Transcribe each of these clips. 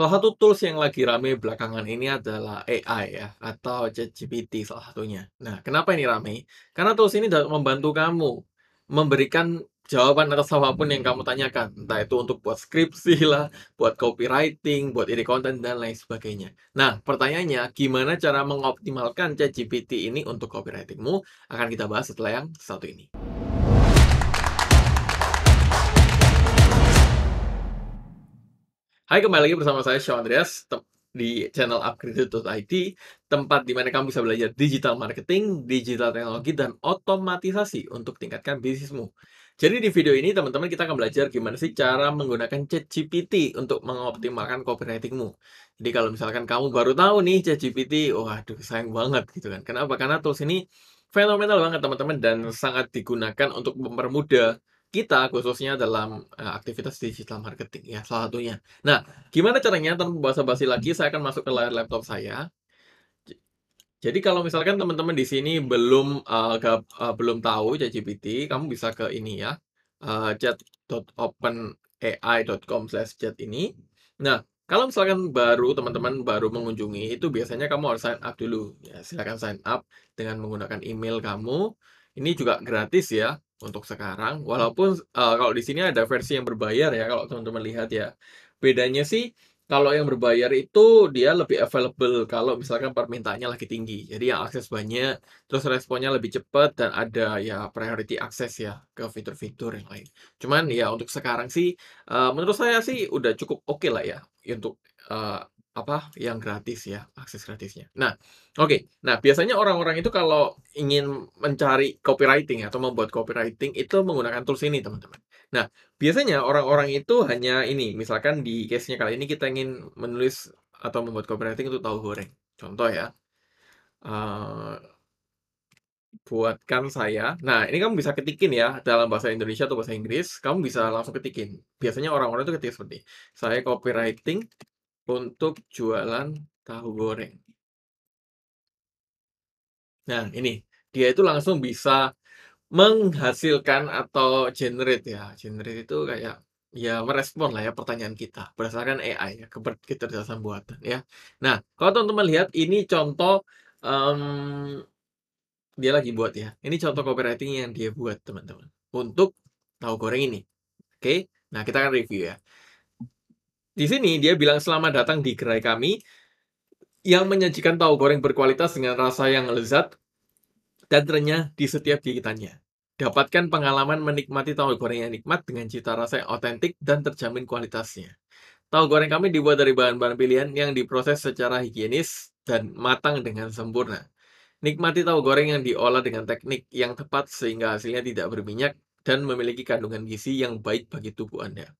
Salah satu tools yang lagi rame belakangan ini adalah AI ya, atau ChatGPT salah satunya. Nah, kenapa ini rame? Karena tools ini dapat membantu kamu memberikan jawaban atas apapun yang kamu tanyakan. Entah itu untuk buat skripsi lah, buat copywriting, buat ide konten, dan lain sebagainya. Nah, pertanyaannya, gimana cara mengoptimalkan ChatGPT ini untuk copywritingmu? Akan kita bahas setelah yang satu ini. Hai, kembali lagi bersama saya Shaw Andreas di channel upgrade.it tempat di mana kamu bisa belajar digital marketing, digital teknologi, dan otomatisasi untuk tingkatkan bisnismu. Jadi di video ini teman-teman kita akan belajar gimana sih cara menggunakan ChatGPT untuk mengoptimalkan copywritingmu. Jadi kalau misalkan kamu baru tahu nih ChatGPT, waduh sayang banget gitu kan. Kenapa? Karena tools ini fenomenal banget teman-teman dan sangat digunakan untuk mempermudah kita khususnya dalam uh, aktivitas digital marketing ya salah satunya. Nah, gimana caranya tanpa basa-basi lagi saya akan masuk ke layar laptop saya. Jadi kalau misalkan teman-teman di sini belum uh, uh, belum tahu ChatGPT, kamu bisa ke ini ya. Uh, chat.openai.com/chat ini. Nah, kalau misalkan baru teman-teman baru mengunjungi itu biasanya kamu harus sign up dulu. Ya, silakan sign up dengan menggunakan email kamu. Ini juga gratis ya untuk sekarang. Walaupun uh, kalau di sini ada versi yang berbayar ya kalau teman-teman lihat ya. Bedanya sih kalau yang berbayar itu dia lebih available kalau misalkan permintaannya lagi tinggi. Jadi yang akses banyak, terus responnya lebih cepat dan ada ya priority akses ya ke fitur-fitur yang lain. Cuman ya untuk sekarang sih uh, menurut saya sih udah cukup oke okay lah ya untuk uh, apa yang gratis ya akses gratisnya. Nah, oke. Okay. Nah, biasanya orang-orang itu kalau ingin mencari copywriting atau membuat copywriting itu menggunakan tools ini, teman-teman. Nah, biasanya orang-orang itu hanya ini, misalkan di case-nya kali ini kita ingin menulis atau membuat copywriting itu tahu goreng. Contoh ya. Uh, buatkan saya. Nah, ini kamu bisa ketikin ya dalam bahasa Indonesia atau bahasa Inggris, kamu bisa langsung ketikin. Biasanya orang-orang itu ketik seperti saya copywriting untuk jualan tahu goreng. Nah, ini dia itu langsung bisa menghasilkan atau generate ya. Generate itu kayak ya merespon lah ya pertanyaan kita berdasarkan AI ya, kecerdasan buatan ya. Nah, kalau teman-teman lihat ini contoh um, dia lagi buat ya. Ini contoh copywriting yang dia buat teman-teman untuk tahu goreng ini. Oke. Okay? Nah, kita akan review ya. Di sini dia bilang selamat datang di gerai kami yang menyajikan tahu goreng berkualitas dengan rasa yang lezat dan renyah di setiap gigitannya. Dapatkan pengalaman menikmati tahu goreng yang nikmat dengan cita rasa yang otentik dan terjamin kualitasnya. Tahu goreng kami dibuat dari bahan-bahan pilihan yang diproses secara higienis dan matang dengan sempurna. Nikmati tahu goreng yang diolah dengan teknik yang tepat sehingga hasilnya tidak berminyak dan memiliki kandungan gizi yang baik bagi tubuh Anda.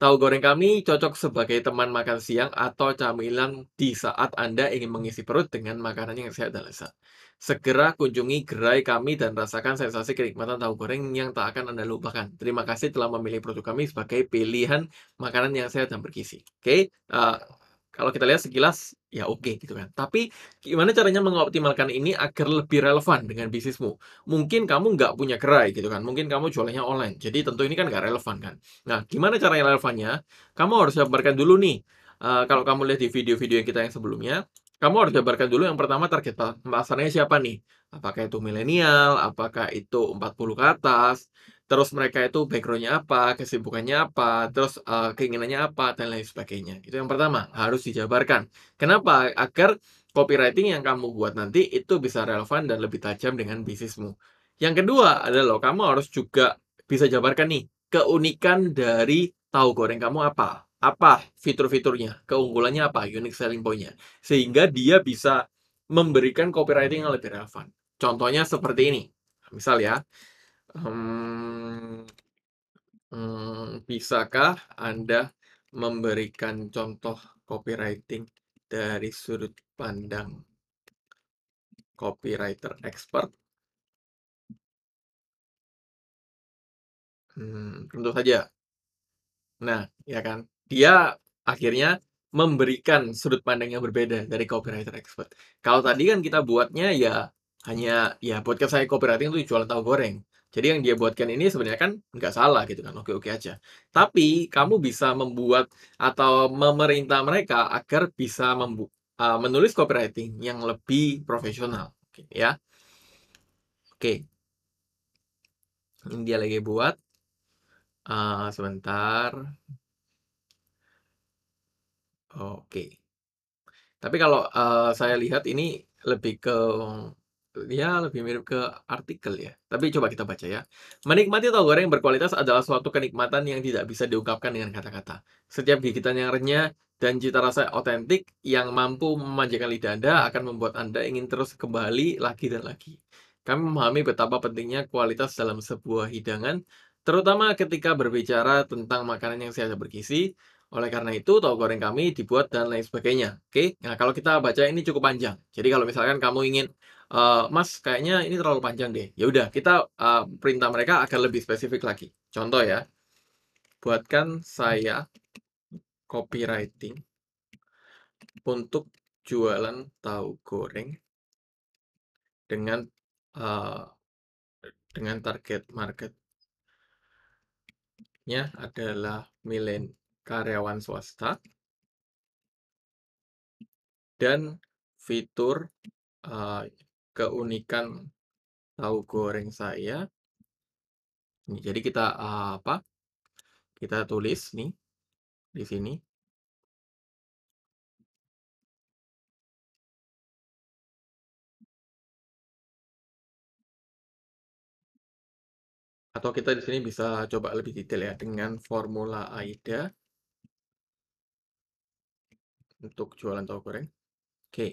Tahu goreng kami cocok sebagai teman makan siang atau camilan di saat Anda ingin mengisi perut dengan makanan yang sehat dan lezat. Segera kunjungi gerai kami dan rasakan sensasi kenikmatan tahu goreng yang tak akan Anda lupakan. Terima kasih telah memilih produk kami sebagai pilihan makanan yang sehat dan bergizi. Oke, okay? uh, eh, kalau kita lihat sekilas, ya oke okay, gitu kan. Tapi gimana caranya mengoptimalkan ini agar lebih relevan dengan bisnismu? Mungkin kamu nggak punya gerai gitu kan. Mungkin kamu jualnya online. Jadi tentu ini kan nggak relevan kan. Nah, gimana caranya relevannya? Kamu harus jabarkan dulu nih. Uh, kalau kamu lihat di video-video yang kita yang sebelumnya, kamu harus jabarkan dulu yang pertama target pasarnya siapa nih? Apakah itu milenial? Apakah itu 40 ke atas? terus mereka itu backgroundnya apa, kesibukannya apa, terus uh, keinginannya apa, dan lain sebagainya. Itu yang pertama, harus dijabarkan. Kenapa? Agar copywriting yang kamu buat nanti itu bisa relevan dan lebih tajam dengan bisnismu. Yang kedua adalah kamu harus juga bisa jabarkan nih, keunikan dari tahu goreng kamu apa. Apa fitur-fiturnya, keunggulannya apa, unique selling point-nya. Sehingga dia bisa memberikan copywriting yang lebih relevan. Contohnya seperti ini. Misal ya, Hmm, hmm, bisakah Anda memberikan contoh copywriting dari sudut pandang copywriter expert? Hmm, tentu saja. Nah, ya kan, dia akhirnya memberikan sudut pandang yang berbeda dari copywriter expert. Kalau tadi kan kita buatnya ya hanya ya podcast saya copywriting itu jualan tahu goreng. Jadi yang dia buatkan ini sebenarnya kan nggak salah gitu kan, oke-oke aja. Tapi kamu bisa membuat atau memerintah mereka agar bisa membu uh, menulis copywriting yang lebih profesional, okay, ya. Oke, ini dia lagi buat. Uh, sebentar. Oke. Tapi kalau uh, saya lihat ini lebih ke ya lebih mirip ke artikel ya. Tapi coba kita baca ya. Menikmati tahu goreng berkualitas adalah suatu kenikmatan yang tidak bisa diungkapkan dengan kata-kata. Setiap gigitan yang renyah dan cita rasa otentik yang mampu memanjakan lidah Anda akan membuat Anda ingin terus kembali lagi dan lagi. Kami memahami betapa pentingnya kualitas dalam sebuah hidangan, terutama ketika berbicara tentang makanan yang sehat bergizi. Oleh karena itu, tahu goreng kami dibuat dan lain sebagainya. Oke, nah kalau kita baca ini cukup panjang. Jadi kalau misalkan kamu ingin Uh, mas kayaknya ini terlalu panjang deh. Ya udah, kita uh, perintah mereka agar lebih spesifik lagi. Contoh ya, buatkan saya copywriting untuk jualan tahu goreng dengan uh, dengan target marketnya adalah milen karyawan swasta dan fitur uh, keunikan tahu goreng saya. Nih, jadi kita eh, apa? Kita tulis nih di sini. Atau kita di sini bisa coba lebih detail ya dengan formula AIDA untuk jualan tahu goreng. Oke. Okay.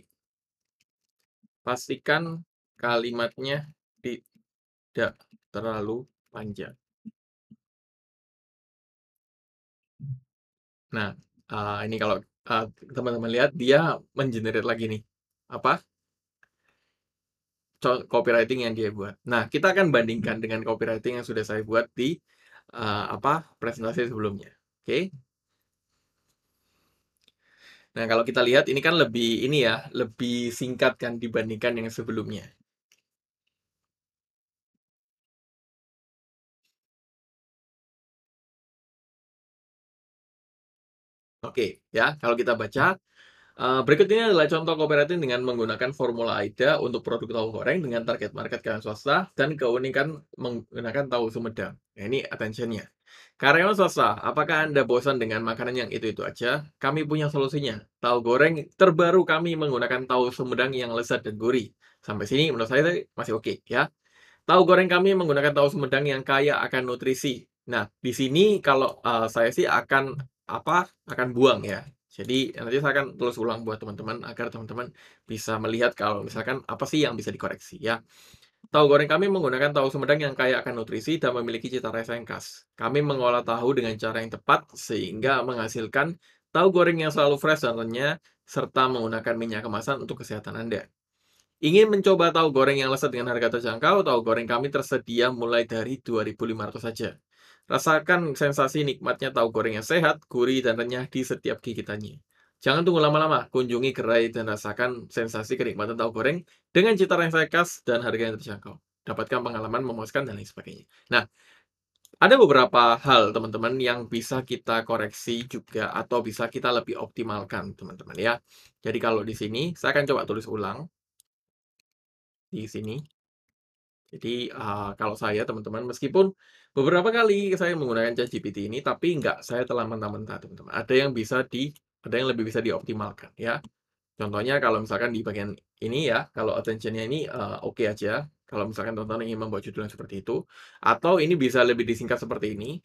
Pastikan kalimatnya tidak terlalu panjang. Nah, uh, ini kalau teman eh, teman-teman lihat dia mengenerate lagi nih. Apa? copywriting yang dia buat. Nah, kita akan bandingkan dengan copywriting yang sudah saya buat di uh, apa presentasi sebelumnya. Oke. Okay? Nah, kalau kita lihat ini kan lebih ini ya, lebih singkat kan dibandingkan yang sebelumnya. Oke, ya, kalau kita baca Eh, Berikut ini adalah contoh kooperatif dengan menggunakan formula AIDA untuk produk tahu goreng dengan target market karyawan swasta dan keunikan menggunakan tahu Sumedang. Nah, ini attentionnya. Karyawan swasta, apakah Anda bosan dengan makanan yang itu-itu aja? Kami punya solusinya. Tahu goreng terbaru kami menggunakan tahu Sumedang yang lezat dan gurih. Sampai sini menurut saya masih oke okay, ya. Tahu goreng kami menggunakan tahu Sumedang yang kaya akan nutrisi. Nah, di sini kalau uh, saya sih akan apa? Akan buang ya jadi nanti saya akan tulis ulang buat teman-teman agar teman-teman bisa melihat kalau misalkan apa sih yang bisa dikoreksi ya. Tahu goreng kami menggunakan tahu Sumedang yang kaya akan nutrisi dan memiliki cita rasa yang khas. Kami mengolah tahu dengan cara yang tepat sehingga menghasilkan tahu goreng yang selalu fresh dan renyah serta menggunakan minyak kemasan untuk kesehatan Anda. Ingin mencoba tahu goreng yang lezat dengan harga terjangkau? Tahu goreng kami tersedia mulai dari 2.500 saja. Rasakan sensasi nikmatnya tahu goreng yang sehat, gurih, dan renyah di setiap gigitannya. Jangan tunggu lama-lama, kunjungi gerai dan rasakan sensasi kenikmatan tahu goreng dengan cita rasa khas dan harga yang terjangkau. Dapatkan pengalaman memuaskan dan lain sebagainya. Nah, ada beberapa hal teman-teman yang bisa kita koreksi juga atau bisa kita lebih optimalkan teman-teman ya. Jadi kalau di sini saya akan coba tulis ulang di sini jadi uh, kalau saya teman-teman meskipun beberapa kali saya menggunakan ChatGPT ini tapi nggak saya telah mentah-mentah teman-teman. Ada yang bisa di ada yang lebih bisa dioptimalkan ya. Contohnya kalau misalkan di bagian ini ya, kalau attentionnya ini uh, oke okay aja. Kalau misalkan teman-teman ingin membuat judul yang seperti itu, atau ini bisa lebih disingkat seperti ini.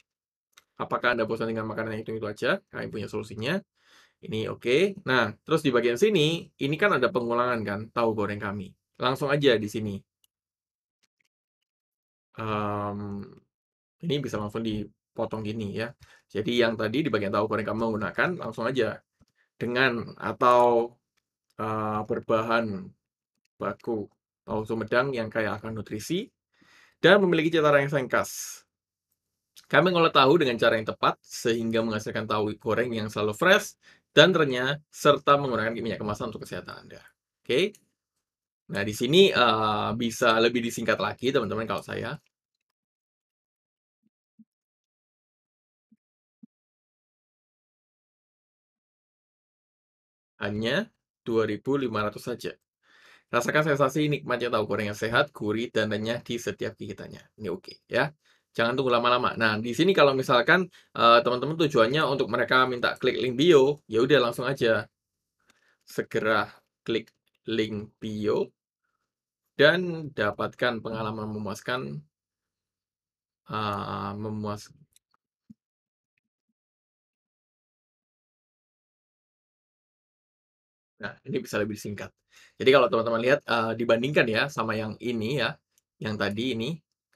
Apakah anda bosan dengan makanan yang itu itu aja? Kami punya solusinya. Ini oke. Okay. Nah, terus di bagian sini, ini kan ada pengulangan kan, tahu goreng kami. Langsung aja di sini um, ini bisa langsung dipotong gini ya. Jadi yang tadi di bagian tahu goreng kamu menggunakan, langsung aja dengan atau, uh, berbahan baku tahu Sumedang yang kaya akan nutrisi dan memiliki cita rasa yang sengkas Kami mengolah tahu dengan cara yang tepat sehingga menghasilkan tahu goreng yang selalu fresh dan renyah serta menggunakan minyak kemasan untuk kesehatan Anda, oke. Nah di sini, uh, bisa lebih disingkat lagi teman-teman kalau saya. hanya 2.500 saja. Rasakan sensasi nikmatnya tahu goreng yang sehat, gurih, dan renyah di setiap gigitannya. Ini oke okay, ya. Jangan tunggu lama-lama. Nah, di sini kalau misalkan eh, teman-teman uh, tujuannya untuk mereka minta klik link bio, ya udah langsung aja segera klik link bio dan dapatkan pengalaman memuaskan uh, eh, memuaskan Nah, ini bisa lebih singkat. Jadi kalau teman-teman lihat uh, dibandingkan ya sama yang ini ya, yang tadi ini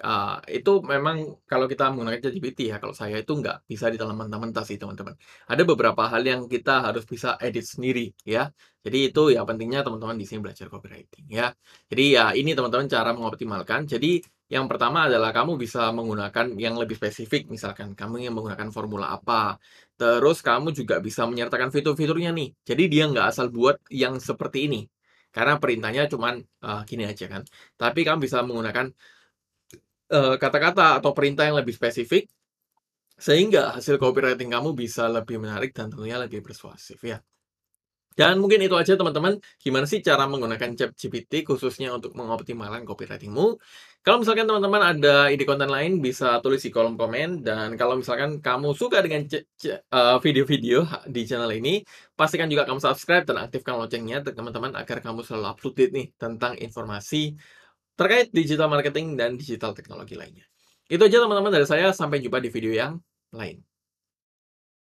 uh, itu memang kalau kita menggunakan ChatGPT ya, kalau saya itu nggak bisa ditelan mentah-mentah sih teman-teman. Ada beberapa hal yang kita harus bisa edit sendiri ya. Jadi itu ya pentingnya teman-teman di sini belajar copywriting ya. Jadi ya ini teman-teman cara mengoptimalkan. Jadi yang pertama adalah kamu bisa menggunakan yang lebih spesifik, misalkan kamu yang menggunakan formula apa. Terus kamu juga bisa menyertakan fitur-fiturnya nih. Jadi dia nggak asal buat yang seperti ini. Karena perintahnya cuma uh, eh, gini aja kan. Tapi kamu bisa menggunakan eh, kata-kata uh, kata -kata atau perintah yang lebih spesifik sehingga hasil copywriting kamu bisa lebih menarik dan tentunya lebih persuasif ya. Dan mungkin itu aja teman-teman, gimana sih cara menggunakan Chat GPT khususnya untuk mengoptimalkan copywritingmu. Kalau misalkan teman-teman ada ide konten lain, bisa tulis di kolom komen. Dan kalau misalkan kamu suka dengan eh, video-video uh, di channel ini, pastikan juga kamu subscribe dan aktifkan loncengnya teman-teman agar kamu selalu up to nih tentang informasi terkait digital marketing dan digital teknologi lainnya. Itu aja teman-teman dari saya, sampai jumpa di video yang lain.